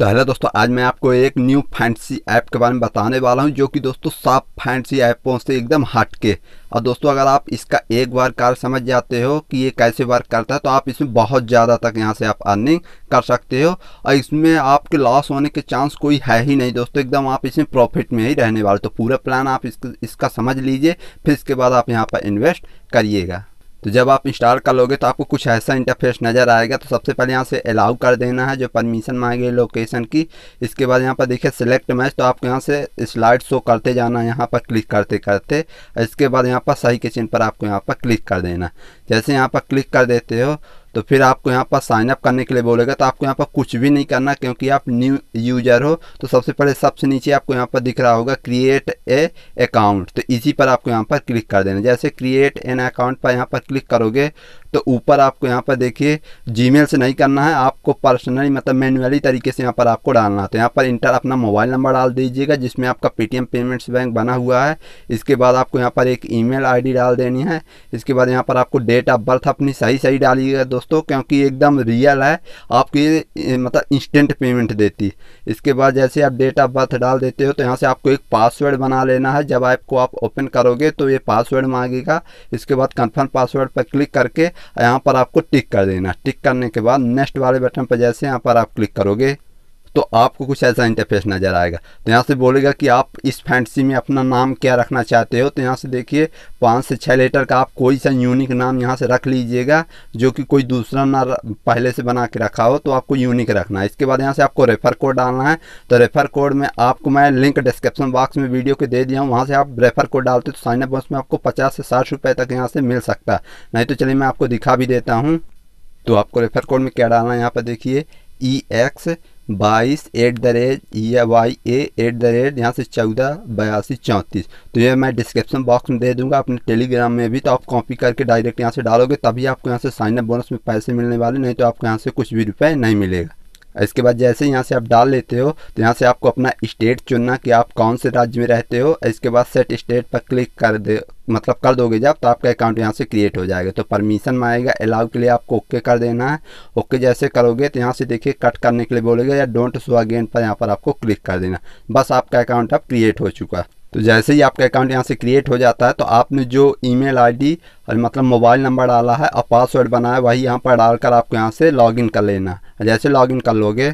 तो हेलो दोस्तों आज मैं आपको एक न्यू फैंटसी ऐप के बारे में बताने वाला हूं जो कि दोस्तों साफ फैंटसी ऐपों से एकदम हट के और दोस्तों अगर आप इसका एक बार कार्य समझ जाते हो कि ये कैसे वर्क करता है तो आप इसमें बहुत ज़्यादा तक यहाँ से आप अर्निंग कर सकते हो और इसमें आपके लॉस होने के चांस कोई है ही नहीं दोस्तों एकदम आप इसमें प्रॉफिट में ही रहने वाले तो पूरा प्लान आप इसका समझ लीजिए फिर इसके बाद आप यहाँ पर इन्वेस्ट करिएगा तो जब आप इंस्टॉल कर लोगे तो आपको कुछ ऐसा इंटरफेस नज़र आएगा तो सबसे पहले यहाँ से अलाउ कर देना है जो परमिशन मांगे लोकेशन की इसके बाद यहाँ पर देखिए सिलेक्ट मैच तो आपको यहाँ से स्लाइड शो करते जाना है यहाँ पर क्लिक करते करते इसके बाद यहाँ पर सही के चिन्ह पर आपको यहाँ पर क्लिक कर देना जैसे यहाँ पर क्लिक कर देते हो तो फिर आपको यहाँ पर साइनअप करने के लिए बोलेगा तो आपको यहाँ पर कुछ भी नहीं करना क्योंकि आप न्यू यूजर हो तो सबसे पहले सबसे नीचे आपको यहाँ पर दिख रहा होगा क्रिएट ए अकाउंट तो इसी पर आपको यहाँ पर क्लिक कर देना जैसे क्रिएट एन अकाउंट पर यहाँ पर क्लिक करोगे तो ऊपर आपको यहाँ पर देखिए जीमेल से नहीं करना है आपको पर्सनली मतलब मैनुअली तरीके से यहाँ पर आपको डालना है तो यहाँ पर इंटर अपना मोबाइल नंबर डाल दीजिएगा जिसमें आपका पेटीएम पेमेंट्स बैंक बना हुआ है इसके बाद आपको यहाँ पर एक ई मेल डाल देनी है इसके बाद यहाँ पर आपको डेट ऑफ बर्थ अपनी सही सही डालिएगा दोस्तों क्योंकि एकदम रियल है आपकी मतलब इंस्टेंट पेमेंट देती इसके बाद जैसे आप डेट ऑफ बर्थ डाल देते हो तो यहाँ से आपको एक पासवर्ड बना लेना है जब ऐप को आप ओपन करोगे तो ये पासवर्ड मांगेगा इसके बाद कन्फर्म पासवर्ड पर क्लिक करके यहाँ पर आपको टिक कर देना टिक करने के बाद नेक्स्ट वाले बटन पर जैसे यहाँ पर आप क्लिक करोगे तो आपको कुछ ऐसा इंटरफेस नज़र आएगा तो यहाँ से बोलेगा कि आप इस फैंटसी में अपना नाम क्या रखना चाहते हो तो यहाँ से देखिए पाँच से छः लेटर का आप कोई सा यूनिक नाम यहाँ से रख लीजिएगा जो कि कोई दूसरा ना पहले से बना के रखा हो तो आपको यूनिक रखना है इसके बाद यहाँ से आपको रेफ़र कोड डालना है तो रेफ़र कोड में आपको मैं लिंक डिस्क्रिप्शन बॉक्स में वीडियो के दे दिया हूँ वहाँ से आप रेफ़र कोड डालते तो साइनअप बॉक्स में आपको पचास से साठ रुपये तक यहाँ से मिल सकता है नहीं तो चलिए मैं आपको दिखा भी देता हूँ तो आपको रेफ़र कोड में क्या डालना है यहाँ पर देखिए ई e एक्स बाईस एट द रेट ये Y A at the rate यहाँ से चौदह बयासी चौंतीस तो ये मैं डिस्क्रिप्शन बॉक्स में दे दूंगा अपने टेलीग्राम में भी तो आप कॉपी करके डायरेक्ट यहाँ से डालोगे तभी आपको यहाँ से साइनअप बोनस में पैसे मिलने वाले नहीं तो आपको यहाँ से कुछ भी रुपये नहीं मिलेगा इसके बाद जैसे यहाँ से आप डाल लेते हो तो यहाँ से आपको अपना स्टेट चुनना कि आप कौन से राज्य में रहते हो इसके बाद सेट स्टेट पर क्लिक कर दे मतलब कर दोगे जब तो आपका अकाउंट यहाँ से क्रिएट हो जाएगा तो परमिशन मांगेगा अलाउ के लिए आपको ओके कर देना है ओके जैसे करोगे तो यहाँ से देखिए कट करने के लिए बोलेगा या डोंट सो अगेन पर यहाँ पर आपको क्लिक कर देना बस आपका अकाउंट अब क्रिएट हो चुका है तो जैसे ही आपका अकाउंट यहाँ से क्रिएट हो जाता है तो आपने जो ईमेल आईडी और मतलब मोबाइल नंबर डाला है और पासवर्ड बनाया वही यहाँ पर डालकर आपको यहाँ से लॉगिन कर लेना जैसे लॉगिन कर लोगे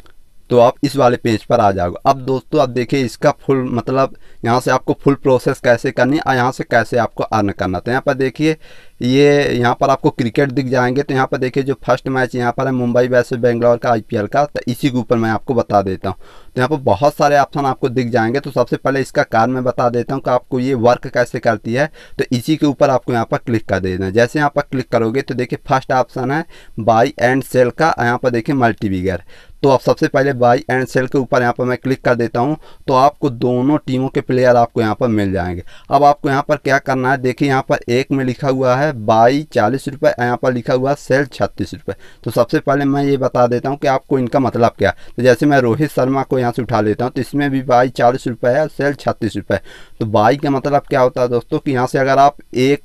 तो आप इस वाले पेज पर आ जाओगे अब दोस्तों आप देखिए इसका फुल मतलब यहाँ से आपको फुल प्रोसेस कैसे करनी और यहाँ से कैसे आपको अर्न करना तो यहाँ पर देखिए ये यहाँ पर आपको क्रिकेट दिख जाएंगे तो यहाँ पर देखिए जो फर्स्ट मैच यहाँ पर है मुंबई वैसे बेंगलोर का आईपीएल का तो इसी के ऊपर मैं आपको बता देता हूँ तो यहाँ पर बहुत सारे ऑप्शन आपको दिख जाएंगे तो सबसे पहले इसका कारण मैं बता देता हूँ कि आपको ये वर्क कैसे करती है तो इसी के ऊपर आपको यहाँ पर क्लिक कर देना है जैसे यहाँ पर क्लिक करोगे तो देखिए फर्स्ट ऑप्शन है बाई एंड सेल का यहाँ पर देखिए मल्टीविगर तो आप सबसे पहले बाई एंड सेल के ऊपर यहाँ पर मैं क्लिक कर देता हूँ तो आपको दोनों टीमों के प्लेयर आपको यहाँ पर मिल जाएंगे अब आपको यहाँ पर क्या करना है देखिए यहाँ पर एक में लिखा हुआ है बाई चालीस रुपये यहाँ पर लिखा हुआ है सेल छत्तीस रुपये तो सबसे पहले मैं ये बता देता हूँ कि आपको इनका मतलब क्या तो जैसे मैं रोहित शर्मा को यहाँ से उठा लेता हूँ तो इसमें भी बाई चालीस रुपये है सेल छत्तीस रुपये तो बाई का मतलब क्या होता है दोस्तों कि यहाँ से अगर आप एक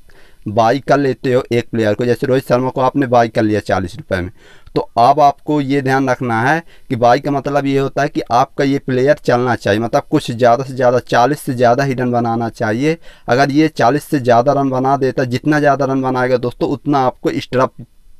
बाई कर लेते हो एक प्लेयर को जैसे रोहित शर्मा को आपने बाई कर लिया चालीस रुपये में तो अब आपको ये ध्यान रखना है कि बाई का मतलब ये होता है कि आपका ये प्लेयर चलना चाहिए मतलब कुछ ज़्यादा से ज़्यादा चालीस से ज़्यादा ही रन बनाना चाहिए अगर ये चालीस से ज़्यादा रन बना देता जितना ज़्यादा रन बनाएगा दोस्तों उतना आपको स्ट्रफ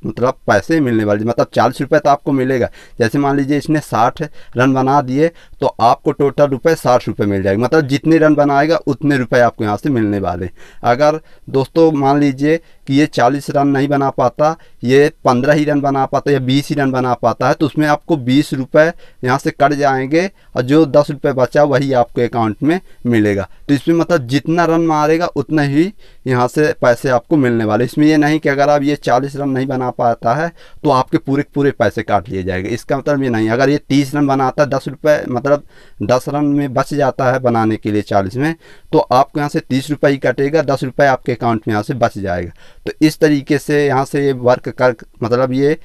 मतलब पैसे मिलने वाले मतलब चालीस रुपये तो आपको मिलेगा जैसे मान लीजिए इसने साठ रन बना दिए तो आपको टोटल रुपये साठ रुपये मिल जाएगा मतलब जितने रन बनाएगा उतने रुपये आपको यहाँ से मिलने वाले अगर दोस्तों मान लीजिए कि ये चालीस रन नहीं बना पाता ये पंद्रह ही रन बना पाता या बीस ही रन बना पाता है तो उसमें आपको बीस रुपये यहाँ से कट जाएंगे और जो दस रुपये बचा वही आपको अकाउंट में मिलेगा तो इसमें मतलब जितना रन मारेगा उतना ही यहाँ से पैसे आपको मिलने वाले इसमें ये नहीं कि अगर आप ये चालीस रन नहीं बना बना पाता है तो आपके पूरे पूरे पैसे काट लिए जाएंगे इसका मतलब ये नहीं अगर ये तीस रन बनाता है दस रुपये मतलब दस रन में बच जाता है बनाने के लिए चालीस में तो आपको यहाँ से तीस रुपये ही कटेगा दस रुपये आपके अकाउंट में यहाँ से बच जाएगा तो इस तरीके से यहाँ से ये वर्क कर मतलब ये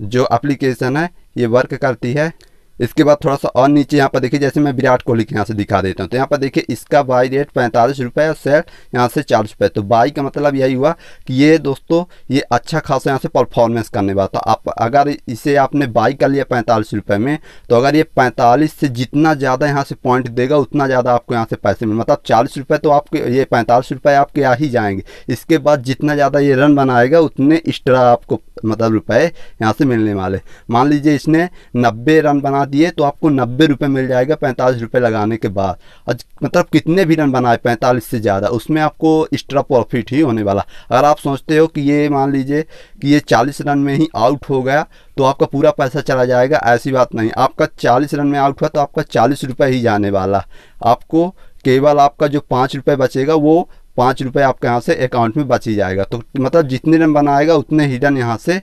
जो अप्लीकेशन है ये वर्क करती है इसके बाद थोड़ा सा और नीचे यहाँ पर देखिए जैसे मैं विराट कोहली के यहाँ से दिखा देता हूँ तो यहाँ पर देखिए इसका बाई रेट पैंतालीस रुपये और सेट यहाँ से चालीस रुपये तो बाई का मतलब यही हुआ कि ये दोस्तों ये अच्छा खासा यहाँ से परफॉर्मेंस करने वाला तो आप अगर इसे आपने बाई कर लिया पैंतालीस रुपये में तो अगर ये पैंतालीस से जितना ज़्यादा यहाँ से पॉइंट देगा उतना ज़्यादा आपको यहाँ से पैसे मिले मतलब चालीस रुपये तो आपके ये पैंतालीस रुपये आपके आ ही जाएंगे इसके बाद जितना ज़्यादा ये रन बनाएगा उतने एक्स्ट्रा आपको मतलब रुपए यहाँ से मिलने वाले मान लीजिए इसने नब्बे रन बना दिए तो आपको नब्बे रुपये मिल जाएगा पैंतालीस रुपये लगाने के बाद और मतलब कितने भी रन बनाए पैंतालीस से ज़्यादा उसमें आपको एक्स्ट्रा प्रॉफिट ही होने वाला अगर आप सोचते हो कि ये मान लीजिए कि ये चालीस रन में ही आउट हो गया तो आपका पूरा पैसा चला जाएगा ऐसी बात नहीं आपका चालीस रन में आउट हुआ तो आपका चालीस रुपये ही जाने वाला आपको केवल आपका जो पाँच रुपये बचेगा वो पाँच रुपये आपके यहाँ से अकाउंट में बची जाएगा तो मतलब जितने रन बनाएगा उतने हिडन यहाँ से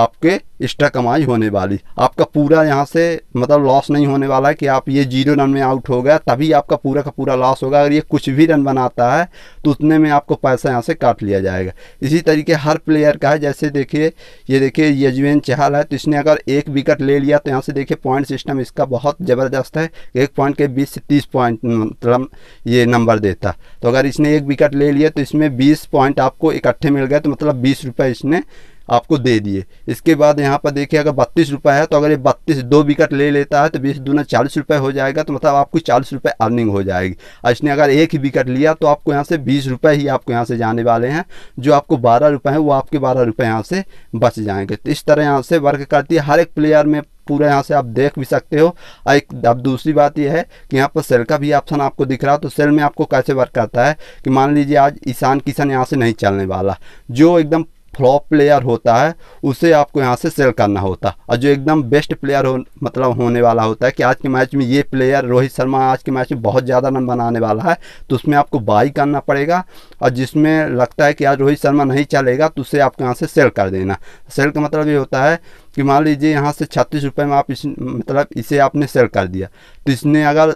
आपके एक्स्ट्रा कमाई होने वाली आपका पूरा यहाँ से मतलब लॉस नहीं होने वाला है कि आप ये जीरो रन में आउट हो गया तभी आपका पूरा का पूरा लॉस होगा अगर ये कुछ भी रन बनाता है तो उतने में आपको पैसा यहाँ से काट लिया जाएगा इसी तरीके हर प्लेयर का है जैसे देखिए ये देखिए यजवेन चहल है तो इसने अगर एक विकेट ले लिया तो यहाँ से देखिए पॉइंट सिस्टम इसका बहुत ज़बरदस्त है एक पॉइंट के बीस से तीस पॉइंट मतलब ये नंबर देता तो अगर इसने एक विकेट ले लिया तो इसमें बीस पॉइंट आपको इकट्ठे मिल गए तो मतलब बीस रुपये इसने आपको दे दिए इसके बाद यहाँ पर देखिए अगर बत्तीस रुपये है तो अगर ये बत्तीस दो विकेट ले लेता है तो बीस दूना चालीस रुपये हो जाएगा तो मतलब आपको चालीस रुपये अर्निंग हो जाएगी और इसने अगर एक ही विकेट लिया तो आपको यहाँ से बीस रुपये ही आपको यहाँ से जाने वाले हैं जो आपको बारह रुपये हैं वो आपके बारह रुपये यहाँ से बच जाएंगे तो इस तरह यहाँ से वर्क करती है हर एक प्लेयर में पूरा यहाँ से आप देख भी सकते हो और एक अब दूसरी बात यह है कि यहाँ पर सेल का भी ऑप्शन आपको दिख रहा है तो सेल में आपको कैसे वर्क करता है कि मान लीजिए आज ईशान किशन यहाँ से नहीं चलने वाला जो एकदम फ्लॉप प्लेयर होता है उसे आपको यहाँ से सेल करना होता है और जो एकदम बेस्ट प्लेयर हो मतलब होने वाला होता है कि आज के मैच में ये प्लेयर रोहित शर्मा आज के मैच में बहुत ज़्यादा रन बनाने वाला है तो उसमें आपको बाई करना पड़ेगा और जिसमें लगता है कि आज रोहित शर्मा नहीं चलेगा तो उसे आपको यहाँ से सेल कर देना सेल का मतलब ये होता है कि मान लीजिए यहाँ से छत्तीस रुपये में आप इस मतलब इसे आपने सेल कर दिया तो इसने अगर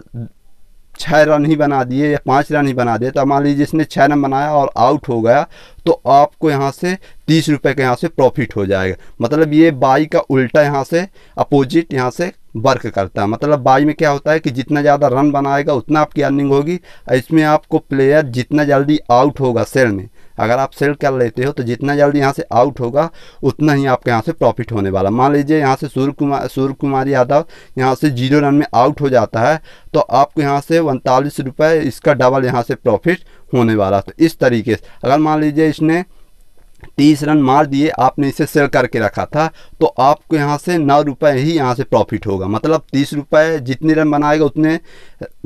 छः रन ही बना दिए या पाँच रन ही बना दिए तो मान लीजिए जिसने छः रन बनाया और आउट हो गया तो आपको यहाँ से तीस रुपये के यहाँ से प्रॉफिट हो जाएगा मतलब ये बाई का उल्टा यहाँ से अपोजिट यहाँ से वर्क करता है मतलब बाई में क्या होता है कि जितना ज़्यादा रन बनाएगा उतना आपकी अर्निंग होगी इसमें आपको प्लेयर जितना जल्दी आउट होगा सेल में अगर आप सेल कर लेते हो तो जितना जल्दी यहाँ से आउट होगा उतना ही आपके यहाँ से प्रॉफिट होने वाला मान लीजिए यहाँ से सूर्य कुमार सूर्य कुमार यादव यहाँ से जीरो रन में आउट हो जाता है तो आपको यहाँ से उनतालीस रुपये इसका डबल यहाँ से प्रॉफिट होने वाला तो इस तरीके से अगर मान लीजिए इसने तीस रन मार दिए आपने इसे सेल करके रखा था तो आपको यहाँ से नौ रुपये ही यहाँ से प्रॉफिट होगा मतलब तीस रुपये जितने रन बनाएगा उतने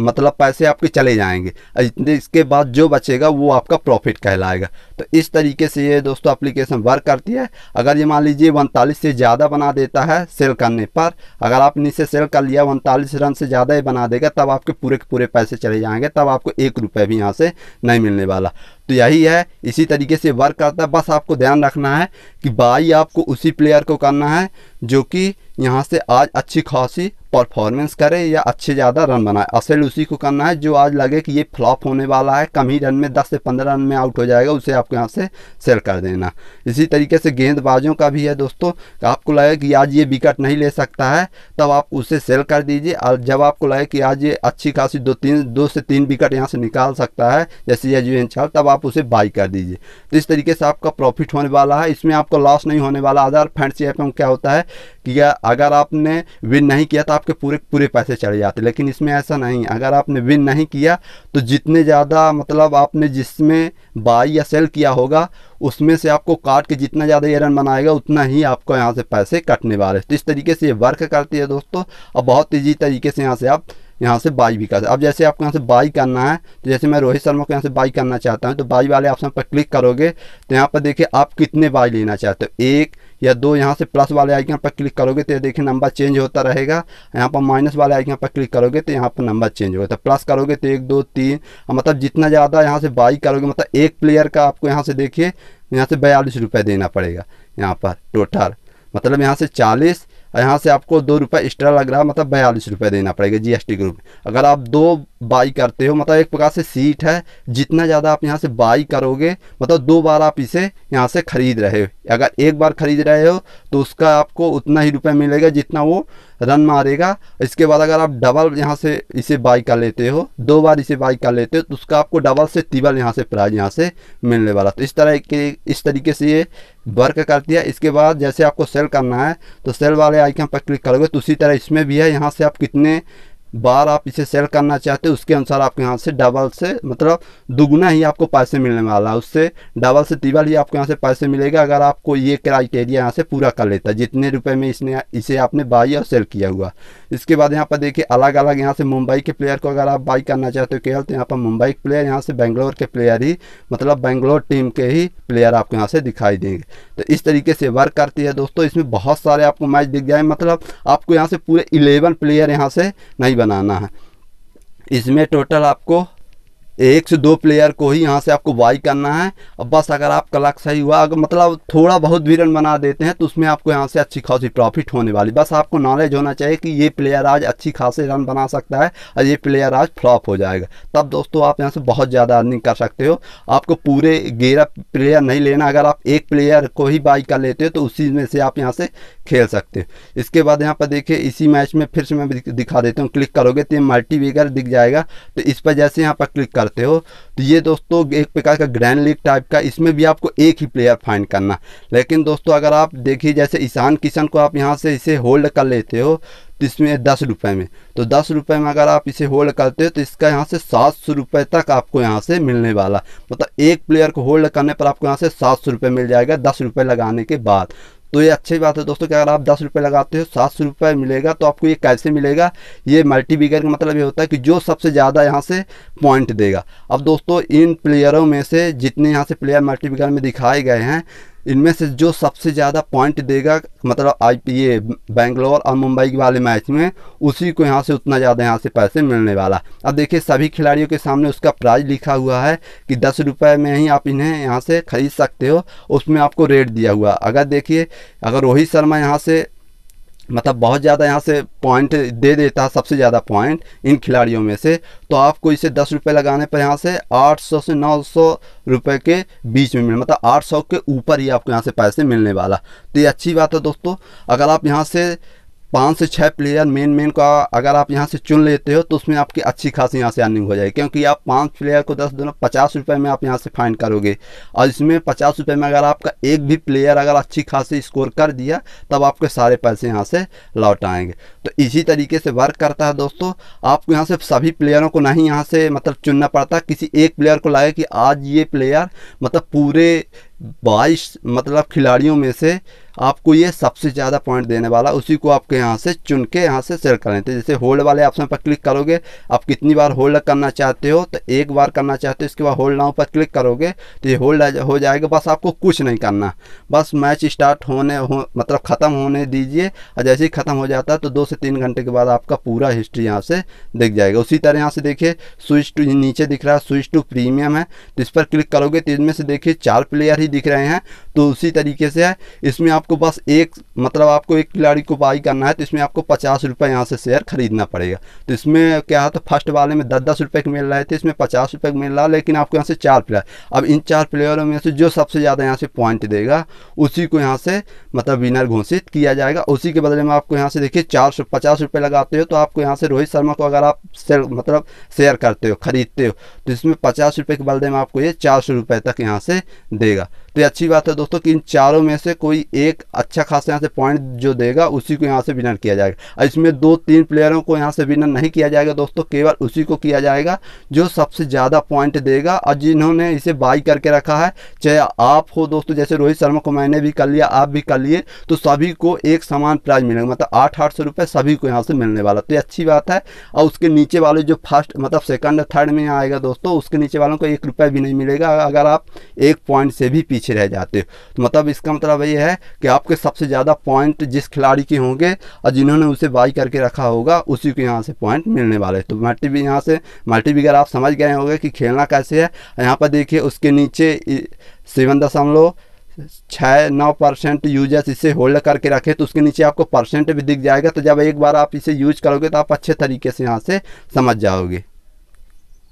मतलब पैसे आपके चले जाएंगे और जितने इसके बाद जो बचेगा वो आपका प्रॉफिट कहलाएगा तो इस तरीके से ये दोस्तों एप्लीकेशन वर्क करती है अगर ये मान लीजिए उनतालीस से ज़्यादा बना देता है सेल करने पर अगर आपने इसे सेल कर लिया उनतालीस रन से ज़्यादा ही बना देगा तब आपके पूरे के पूरे पैसे चले जाएंगे तब आपको एक रुपये भी यहाँ से नहीं मिलने वाला तो यही है इसी तरीके से वर्क करता है बस आपको ध्यान रखना है कि बाई आपको उसी प्लेयर को करना है जो कि यहाँ से आज अच्छी खासी परफॉर्मेंस करे या अच्छे ज़्यादा रन बनाए असल उसी को करना है जो आज लगे कि ये फ्लॉप होने वाला है कम ही रन में 10 से 15 रन में आउट हो जाएगा उसे आपको यहाँ से सेल कर देना इसी तरीके से गेंदबाजों का भी है दोस्तों आपको लगे कि आज ये विकेट नहीं ले सकता है तब आप उसे सेल कर दीजिए और जब आपको लगे कि आज ये अच्छी खासी दो तीन दो से तीन विकेट यहाँ से निकाल सकता है जैसे यजुएन चाल तब आप उसे बाई कर दीजिए तो इस तरीके से आपका प्रॉफिट होने वाला है इसमें आपको लॉस नहीं होने वाला अदर फैंसी सी क्या होता है कि अगर आपने विन नहीं किया तो आपके पूरे पूरे पैसे चढ़ जाते लेकिन इसमें ऐसा नहीं अगर आपने विन नहीं किया तो जितने ज़्यादा मतलब आपने जिसमें बाई या सेल किया होगा उसमें से आपको काट के जितना ज़्यादा ये रन बनाएगा उतना ही आपको यहाँ से पैसे कटने वाले तो इस तरीके से ये वर्क करती है दोस्तों और बहुत ईजी तरीके से यहाँ से आप यहाँ से बाई भी कर अब जैसे आपको यहाँ से बाई करना है तो जैसे मैं रोहित शर्मा को यहाँ से बाई करना चाहता हूँ तो बाई वाले ऑप्शन पर क्लिक करोगे तो यहाँ पर देखिए आप कितने बाई लेना चाहते हो एक या दो यहाँ से प्लस वाले आइकन पर क्लिक करोगे तो देखिए नंबर चेंज होता रहेगा यहाँ पर माइनस वाले आइकन पर क्लिक करोगे तो यहाँ पर नंबर चेंज होगा तो प्लस करोगे तो एक दो तीन मतलब जितना ज़्यादा यहाँ से बाई करोगे मतलब एक प्लेयर का आपको यहाँ से देखिए यहाँ से बयालीस रुपये देना पड़ेगा यहाँ पर टोटल मतलब यहाँ से चालीस यहाँ से आपको दो रुपये एक्स्ट्रा लग रहा है मतलब बयालीस रुपये देना पड़ेगा जीएसटी ग्रुप में अगर आप दो बाई करते हो मतलब एक प्रकार से सीट है जितना ज़्यादा आप यहाँ से बाई करोगे मतलब दो बार आप इसे यहाँ से ख़रीद रहे हो अगर एक बार ख़रीद रहे हो तो उसका आपको उतना ही रुपये मिलेगा जितना वो रन मारेगा इसके बाद अगर आप डबल यहाँ से इसे बाई कर लेते हो दो बार इसे बाई कर लेते हो तो उसका आपको डबल से तिबल यहाँ से प्राइज यहाँ से मिलने वाला तो इस तरह के इस तरीके से ये वर्क करती है इसके बाद जैसे आपको सेल करना है तो सेल वाले आइकन पर क्लिक करोगे तो उसी तरह इसमें भी है यहाँ से आप कितने बार आप इसे सेल करना चाहते हो उसके अनुसार आपके यहाँ से डबल से मतलब दुगुना ही आपको पैसे मिलने वाला है उससे डबल से तिबल ही आपको यहाँ से पैसे मिलेगा अगर आपको ये क्राइटेरिया यहाँ से पूरा कर लेता है जितने रुपए में इसने इसे आपने बाई और सेल किया हुआ इसके बाद यहाँ पर देखिए अलग अलग यहाँ से मुंबई के प्लेयर को अगर आप बाई करना चाहते हो केवल तो यहाँ पर मुंबई के प्लेयर यहाँ से बेंगलोर के प्लेयर ही मतलब बेंगलोर टीम के ही प्लेयर आपको यहाँ से दिखाई देंगे तो इस तरीके से वर्क करती है दोस्तों इसमें बहुत सारे आपको मैच दिख जाए मतलब आपको यहाँ से पूरे इलेवन प्लेयर यहाँ से नहीं बनाना है इसमें टोटल आपको एक से दो प्लेयर को ही यहाँ से आपको बाई करना है अब बस अगर आप कलाक सही हुआ अगर मतलब थोड़ा बहुत भी रन बना देते हैं तो उसमें आपको यहाँ से अच्छी खासी प्रॉफिट होने वाली बस आपको नॉलेज होना चाहिए कि ये प्लेयर आज अच्छी खासी रन बना सकता है और ये प्लेयर आज फ्लॉप हो जाएगा तब दोस्तों आप यहाँ से बहुत ज़्यादा अर्निंग कर सकते हो आपको पूरे ग्यारह प्लेयर नहीं लेना अगर आप एक प्लेयर को ही बाई कर लेते हो तो उसी में से आप यहाँ से खेल सकते हो इसके बाद यहाँ पर देखिए इसी मैच में फिर से मैं दिखा देता हूँ क्लिक करोगे तो ये मल्टी दिख जाएगा तो इस पर जैसे यहाँ पर क्लिक करते हो तो ये दोस्तों एक प्रकार का ग्रैंड लीग टाइप का इसमें भी आपको एक ही प्लेयर फाइंड करना लेकिन दोस्तों अगर आप देखिए जैसे ईशान किशन को आप यहाँ से इसे होल्ड कर लेते हो तो इसमें दस रुपये में तो दस रुपये में अगर आप इसे होल्ड करते हो तो इसका यहाँ से सात सौ रुपये तक आपको यहाँ से मिलने वाला मतलब एक प्लेयर को होल्ड करने पर आपको यहाँ से सात सौ रुपये मिल जाएगा दस रुपये लगाने के बाद तो ये अच्छी बात है दोस्तों कि अगर आप दस रुपये लगाते हो सात सौ रुपये मिलेगा तो आपको ये कैसे मिलेगा ये मल्टी बिगर का मतलब ये होता है कि जो सबसे ज़्यादा यहाँ से पॉइंट देगा अब दोस्तों इन प्लेयरों में से जितने यहाँ से प्लेयर मल्टी बिगर में दिखाए गए हैं इनमें से जो सबसे ज़्यादा पॉइंट देगा मतलब आई ये बेंगलोर और मुंबई वाले मैच में उसी को यहाँ से उतना ज़्यादा यहाँ से पैसे मिलने वाला अब देखिए सभी खिलाड़ियों के सामने उसका प्राइज लिखा हुआ है कि दस रुपये में ही आप इन्हें यहाँ से ख़रीद सकते हो उसमें आपको रेट दिया हुआ अगर देखिए अगर रोहित शर्मा यहाँ से मतलब बहुत ज़्यादा यहाँ से पॉइंट दे देता है सबसे ज़्यादा पॉइंट इन खिलाड़ियों में से तो आपको इसे दस रुपये लगाने पर यहाँ से आठ सौ से नौ सौ रुपये के बीच में मिले मतलब आठ सौ के ऊपर ही आपको यहाँ से पैसे मिलने वाला तो ये अच्छी बात है दोस्तों अगर आप यहाँ से पाँच से छः प्लेयर मेन मेन का अगर आप यहाँ से चुन लेते हो तो उसमें आपकी अच्छी खासी यहाँ से अर्निंग हो जाएगी क्योंकि आप पाँच प्लेयर को दस दोनों पचास रुपये में आप यहाँ से फाइन करोगे और इसमें पचास रुपये में अगर आपका एक भी प्लेयर अगर अच्छी खासी स्कोर कर दिया तब आपके सारे पैसे यहाँ से लौट आएंगे तो इसी तरीके से वर्क करता है दोस्तों आपको यहाँ से सभी प्लेयरों को नहीं यहाँ से मतलब चुनना पड़ता किसी एक प्लेयर को लगे कि आज ये प्लेयर मतलब पूरे बाईस मतलब खिलाड़ियों में से आपको ये सबसे ज़्यादा पॉइंट देने वाला उसी को आपके यहाँ से चुन के यहाँ से सेलेक्ट कर लेते जैसे होल्ड वाले ऑप्शन पर क्लिक करोगे आप कितनी बार होल्ड करना चाहते हो तो एक बार करना चाहते हो इसके बाद होल्ड नाउ पर क्लिक करोगे तो ये होल्ड हो जाएगा बस आपको कुछ नहीं करना बस मैच स्टार्ट होने हो मतलब ख़त्म होने दीजिए और जैसे ही ख़त्म हो जाता है तो दो से तीन घंटे के बाद आपका पूरा हिस्ट्री यहाँ से दिख जाएगा उसी तरह यहाँ से देखिए स्विच टू नीचे दिख रहा है स्विच टू प्रीमियम है तो इस पर क्लिक करोगे तो इसमें से देखिए चार प्लेयर ही दिख रहे हैं तो उसी तरीके से है इसमें आपको बस एक मतलब आपको एक खिलाड़ी को बाई करना है तो इसमें आपको पचास रुपये यहाँ से शेयर खरीदना पड़ेगा तो इसमें क्या है तो फर्स्ट वाले में दस दस रुपये के मिल रहे थे इसमें पचास रुपये मिल रहा लेकिन आपको यहाँ से चार प्लेयर अब इन चार प्लेयरों में से जो सबसे ज़्यादा यहाँ से पॉइंट देगा उसी को यहाँ से मतलब विनर घोषित किया जाएगा उसी के बदले में आपको यहाँ से देखिए चार सौ पचास रुपये लगाते हो तो आपको यहाँ से रोहित शर्मा को अगर आप शेयर मतलब शेयर करते हो खरीदते हो तो इसमें पचास रुपये के बदले में आपको ये चार सौ रुपये तक यहाँ से देगा तो ये अच्छी बात है दोस्तों कि इन चारों में से कोई एक अच्छा खासा यहाँ से पॉइंट जो देगा उसी को यहाँ से विनर किया जाएगा और इसमें दो तीन प्लेयरों को यहाँ से विनर नहीं किया जाएगा दोस्तों केवल उसी को किया जाएगा जो सबसे ज़्यादा पॉइंट देगा और जिन्होंने इसे बाई करके रखा है चाहे आप हो दोस्तों जैसे रोहित शर्मा को मैंने भी कर लिया आप भी कर लिए तो सभी को एक समान प्राइज मिलेगा मतलब आठ आठ सौ रुपये सभी को यहाँ से मिलने वाला तो ये अच्छी बात है और उसके नीचे वाले जो फर्स्ट मतलब सेकंड थर्ड में आएगा दोस्तों उसके नीचे वालों को एक रुपया भी नहीं मिलेगा अगर आप एक पॉइंट से भी पीछे रह जाते हो तो मतलब इसका मतलब ये है कि आपके सबसे ज़्यादा पॉइंट जिस खिलाड़ी के होंगे और जिन्होंने उसे बाई करके रखा होगा उसी को यहाँ से पॉइंट मिलने वाले तो मल्टी भी यहाँ से मल्टी अगर आप समझ गए होंगे कि खेलना कैसे है यहाँ पर देखिए उसके नीचे सेवन दशमलव छः नौ परसेंट यूजर्स इसे होल्ड करके रखें तो उसके नीचे आपको परसेंट भी दिख जाएगा तो जब एक बार आप इसे यूज करोगे तो आप अच्छे तरीके से यहाँ से समझ जाओगे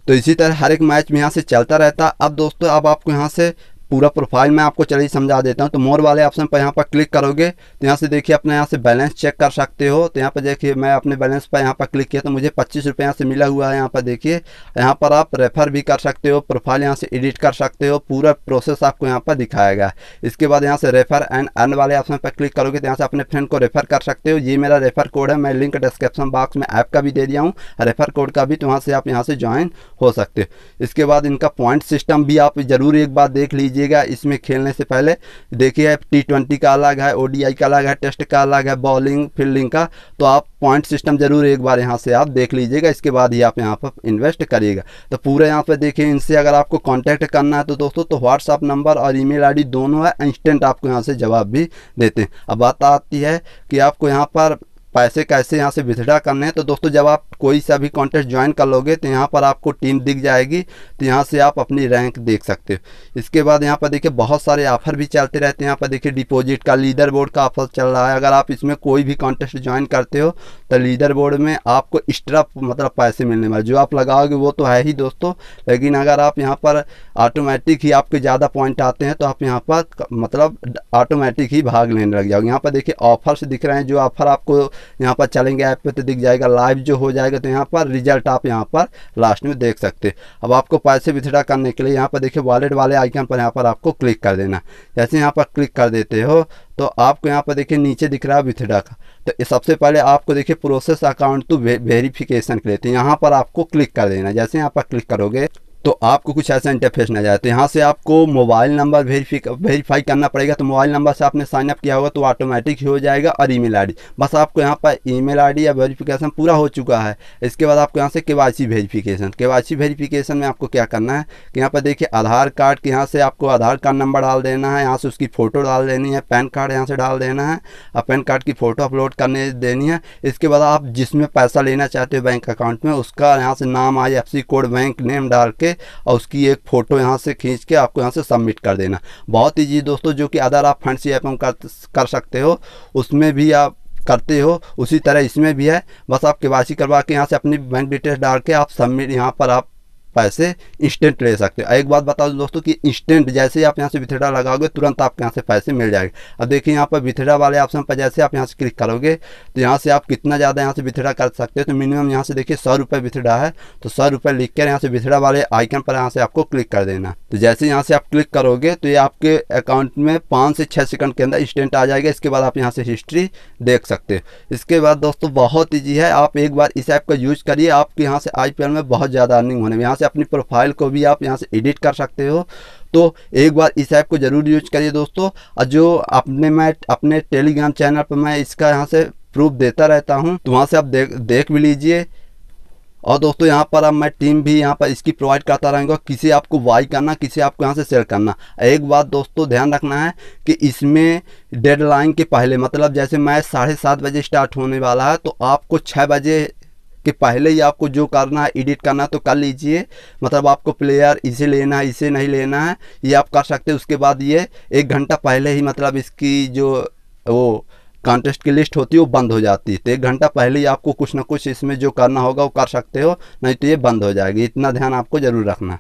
तो इसी तरह हर एक मैच में यहाँ से चलता रहता अब दोस्तों अब आपको यहाँ से पूरा प्रोफाइल मैं आपको चलिए समझा देता हूँ तो मोर वाले ऑप्शन पर यहाँ पर क्लिक करोगे तो यहाँ से देखिए अपने यहाँ से बैलेंस चेक कर सकते हो तो यहाँ पर देखिए मैं अपने बैलेंस पर यहाँ पर क्लिक किया तो मुझे पच्चीस रुपये यहाँ से मिला हुआ है यहाँ पर देखिए यहाँ पर आप रेफर भी कर सकते हो प्रोफाइल यहाँ से एडिट कर सकते हो पूरा प्रोसेस आपको यहाँ पर दिखाएगा इसके बाद यहाँ से रेफर एंड अर्न वाले ऑप्शन पर क्लिक करोगे तो यहाँ से अपने फ्रेंड को रेफर कर सकते हो ये मेरा रेफर कोड है मैं लिंक डिस्क्रिप्शन बॉक्स में ऐप का भी दे दिया हूँ रेफर कोड का भी तो वहाँ से आप यहाँ से ज्वाइन हो सकते हो इसके बाद इनका पॉइंट सिस्टम भी आप जरूर एक बार देख लीजिए कीजिएगा इसमें खेलने से पहले देखिए टी ट्वेंटी का अलग है ओडीआई का अलग है टेस्ट का अलग है बॉलिंग फील्डिंग का तो आप पॉइंट सिस्टम ज़रूर एक बार यहाँ से आप देख लीजिएगा इसके बाद ही आप यहाँ पर इन्वेस्ट करिएगा तो पूरे यहाँ पर देखिए इनसे अगर आपको कॉन्टैक्ट करना है तो दोस्तों तो व्हाट्सअप नंबर और ईमेल मेल दोनों है इंस्टेंट आपको यहाँ से जवाब भी देते हैं अब बात आती है कि आपको यहाँ पर पैसे कैसे यहाँ से विथड्रा करने हैं तो दोस्तों जब आप कोई सा भी कॉन्टेस्ट ज्वाइन कर लोगे तो यहाँ पर आपको टीम दिख जाएगी तो यहाँ से आप अपनी रैंक देख सकते हो इसके बाद यहाँ पर देखिए बहुत सारे ऑफर भी चलते रहते हैं यहाँ पर देखिए डिपॉजिट का लीडर बोर्ड का ऑफर चल रहा है अगर आप इसमें कोई भी कॉन्टेस्ट ज्वाइन करते हो तो लीडर बोर्ड में आपको एक्स्ट्रा मतलब पैसे मिलने वाले जो आप लगाओगे वो तो है ही दोस्तों लेकिन अगर आप यहाँ पर ऑटोमेटिक ही आपके ज़्यादा पॉइंट आते हैं तो आप यहाँ पर मतलब ऑटोमेटिक ही भाग लेने लग जाओगे यहाँ पर देखिए ऑफर्स दिख रहे हैं जो ऑफर आपको यहाँ पर चलेंगे ऐप पर तो दिख जाएगा लाइव जो हो जाएगा तो यहाँ पर रिजल्ट आप यहाँ पर लास्ट में देख सकते अब आपको पैसे विथड्रा करने के लिए यहाँ पर देखिए वॉलेट वाले आइकन पर यहाँ पर आपको क्लिक कर देना जैसे यहाँ पर क्लिक कर देते हो तो आपको यहाँ पर देखिए नीचे दिख रहा है विथड्रा का तो सबसे पहले आपको देखिए प्रोसेस अकाउंट टू वेरिफिकेशन के लिए तो यहाँ पर आपको क्लिक कर देना जैसे यहाँ पर क्लिक करोगे तो आपको कुछ ऐसा इंटरफेस नजर आए तो यहाँ से आपको मोबाइल नंबर वेरीफिक वेरीफाई करना पड़ेगा तो मोबाइल नंबर से आपने साइनअप किया होगा तो ऑटोमेटिक हो जाएगा और ईमेल आईडी बस आपको यहाँ पर ईमेल आईडी या वेरीफिकेशन पूरा हो चुका है इसके बाद आपको यहाँ से K Y C verification K Y C verification में आपको क्या करना है कि यहाँ पर देखिए आधार कार्ड के यहाँ से आपको आधार कार्ड नंबर डाल देना है यहाँ से उसकी फ़ोटो डाल देनी है पैन कार्ड यहाँ से डाल देना है और पैन कार्ड की फ़ोटो अपलोड करने देनी है इसके बाद आप जिसमें पैसा लेना चाहते हो बैंक अकाउंट में उसका यहाँ से नाम आई कोड बैंक नेम डाल के लेंगे और उसकी एक फ़ोटो यहाँ से खींच के आपको यहाँ से सबमिट कर देना बहुत ईजी दोस्तों जो कि अदर आप फंड सी ऐप कर, कर सकते हो उसमें भी आप करते हो उसी तरह इसमें भी है बस आप के करवा के यहाँ से अपनी बैंक डिटेल्स डाल के आप सबमिट यहाँ पर आप पैसे इंस्टेंट ले सकते हो एक बात बता दूँ दोस्तों कि इंस्टेंट जैसे ही आप यहाँ से विथड्रा लगाओगे तुरंत आपके यहाँ से पैसे मिल जाएंगे अब देखिए यहाँ पर विथड्रा वाले ऑप्शन पर जैसे आप यहाँ से क्लिक करोगे तो यहाँ से आप कितना ज़्यादा यहाँ से विथड्रा कर सकते हो तो मिनिमम यहाँ से देखिए सौ रुपये विथड्रा है तो सौ रुपये लिख कर यहाँ से विथड्रा वाले आइकन पर यहाँ से आपको क्लिक कर देना तो जैसे यहाँ से आप क्लिक करोगे तो ये आपके अकाउंट में पाँच से छः सेकंड के अंदर इंस्टेंट आ जाएगा इसके बाद आप यहाँ से हिस्ट्री देख सकते हो इसके बाद दोस्तों बहुत ईजी है आप एक बार इस ऐप का यूज़ करिए आपके यहाँ से आई में बहुत ज़्यादा अर्निंग होने में यहाँ से अपनी प्रोफाइल को भी आप यहाँ से एडिट कर सकते हो तो एक बार इस ऐप को ज़रूर यूज करिए दोस्तों और जो अपने मैं अपने टेलीग्राम चैनल पर मैं इसका यहाँ से प्रूफ देता रहता हूँ तो वहाँ से आप देख देख भी लीजिए और दोस्तों यहाँ पर अब मैं टीम भी यहाँ पर इसकी प्रोवाइड करता रहूँगा किसी आपको वाई करना किसी आपको यहाँ से शेयर करना एक बात दोस्तों ध्यान रखना है कि इसमें डेडलाइन के पहले मतलब जैसे मैच साढ़े सात बजे स्टार्ट होने वाला है तो आपको छः बजे कि पहले ही आपको जो करना है एडिट करना है तो कर लीजिए मतलब आपको प्लेयर इसे लेना है इसे नहीं लेना है ये आप कर सकते हैं उसके बाद ये एक घंटा पहले ही मतलब इसकी जो वो कॉन्टेस्ट की लिस्ट होती है वो बंद हो जाती है तो एक घंटा पहले ही आपको कुछ ना कुछ इसमें जो करना होगा वो कर सकते हो नहीं तो ये बंद हो जाएगी इतना ध्यान आपको ज़रूर रखना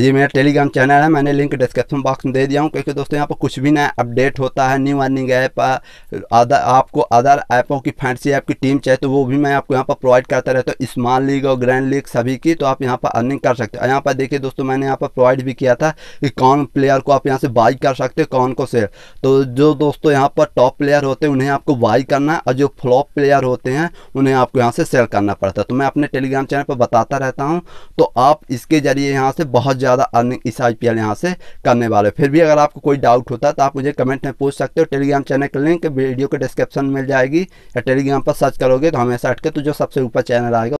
ये मेरा टेलीग्राम चैनल है मैंने लिंक डिस्क्रिप्शन बॉक्स में दे दिया हूँ क्योंकि दोस्तों यहाँ पर कुछ भी नया अपडेट होता है न्यू अर्निंग ऐप अदर आपको अदर ऐपों की फैंसी ऐप की टीम चाहिए तो वो भी मैं आपको यहाँ पर प्रोवाइड करता रहता हूँ स्मॉल लीग और ग्रैंड लीग सभी की तो आप यहाँ पर अर्निंग कर सकते हो यहाँ पर देखिए दोस्तों मैंने यहाँ पर प्रोवाइड भी किया था कि कौन प्लेयर को आप यहाँ से बाई कर सकते हो कौन को सेल तो जो दोस्तों यहाँ पर टॉप प्लेयर होते हैं उन्हें आपको बाई करना है और जो फ्लॉप प्लेयर होते हैं उन्हें आपको यहाँ से सेल करना पड़ता है तो मैं अपने टेलीग्राम चैनल पर बताता रहता हूँ तो आप इसके जरिए यहाँ से बहुत ज़्यादा अर्निंग इस आई पी यहाँ से करने वाले फिर भी अगर आपको कोई डाउट होता है तो आप मुझे कमेंट में पूछ सकते हो टेलीग्राम चैनल के लिंक वीडियो के डिस्क्रिप्शन मिल जाएगी या टेलीग्राम पर सर्च करोगे तो हमेशा अटके तो जो सबसे ऊपर चैनल आएगा